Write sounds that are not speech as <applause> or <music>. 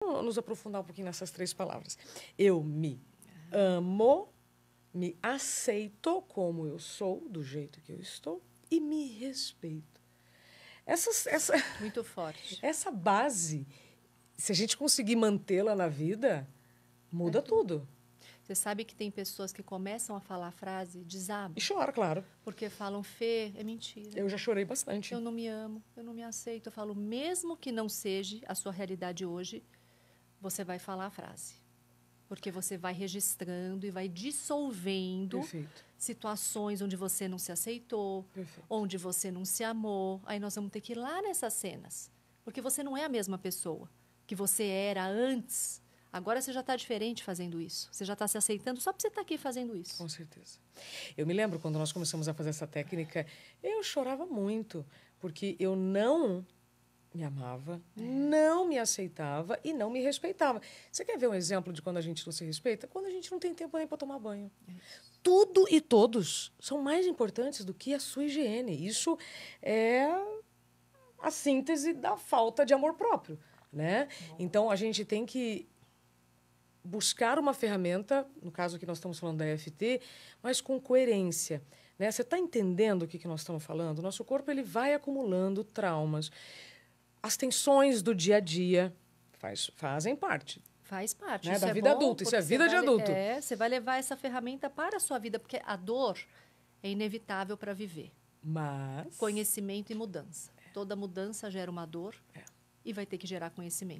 Vamos nos aprofundar um pouquinho nessas três palavras. Eu me amo, me aceito como eu sou, do jeito que eu estou, e me respeito. Essas, essa, Muito forte. <laughs> Essa base, se a gente conseguir mantê-la na vida, muda é tudo. Você sabe que tem pessoas que começam a falar a frase, desabam. E choram, claro. Porque falam, Fê, é mentira. Eu já chorei bastante. Eu não me amo, eu não me aceito. Eu falo, mesmo que não seja a sua realidade hoje, você vai falar a frase. Porque você vai registrando e vai dissolvendo Perfeito. situações onde você não se aceitou, Perfeito. onde você não se amou. Aí nós vamos ter que ir lá nessas cenas. Porque você não é a mesma pessoa que você era antes. Agora você já está diferente fazendo isso. Você já está se aceitando só porque você está aqui fazendo isso. Com certeza. Eu me lembro quando nós começamos a fazer essa técnica, eu chorava muito, porque eu não me amava, é. não me aceitava e não me respeitava. Você quer ver um exemplo de quando a gente não se respeita? Quando a gente não tem tempo nem para tomar banho. É Tudo e todos são mais importantes do que a sua higiene. Isso é a síntese da falta de amor próprio, né? Então a gente tem que buscar uma ferramenta, no caso que nós estamos falando da EFT, mas com coerência. Né? Você está entendendo o que, que nós estamos falando? nosso corpo ele vai acumulando traumas as tensões do dia a dia faz, fazem parte. Faz parte. Né? da é vida bom, adulta, isso é vida de adulto. É, você vai levar essa ferramenta para a sua vida, porque a dor é inevitável para viver. Mas. Conhecimento e mudança. É. Toda mudança gera uma dor é. e vai ter que gerar conhecimento.